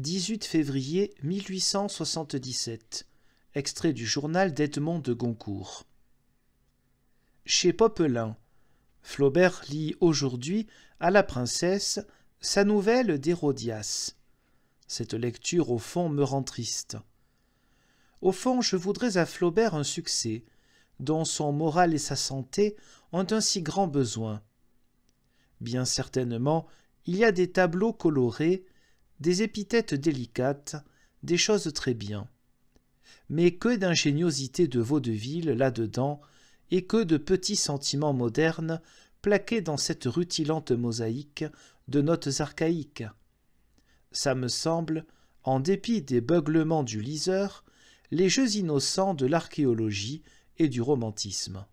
18 février 1877. Extrait du journal d'Edmond de Goncourt. Chez Popelin, Flaubert lit aujourd'hui à la princesse sa nouvelle d'Hérodias. Cette lecture, au fond, me rend triste. Au fond, je voudrais à Flaubert un succès, dont son moral et sa santé ont un si grand besoin. Bien certainement, il y a des tableaux colorés des épithètes délicates, des choses très bien. Mais que d'ingéniosité de vaudeville là-dedans, et que de petits sentiments modernes plaqués dans cette rutilante mosaïque de notes archaïques. Ça me semble, en dépit des beuglements du liseur, les jeux innocents de l'archéologie et du romantisme.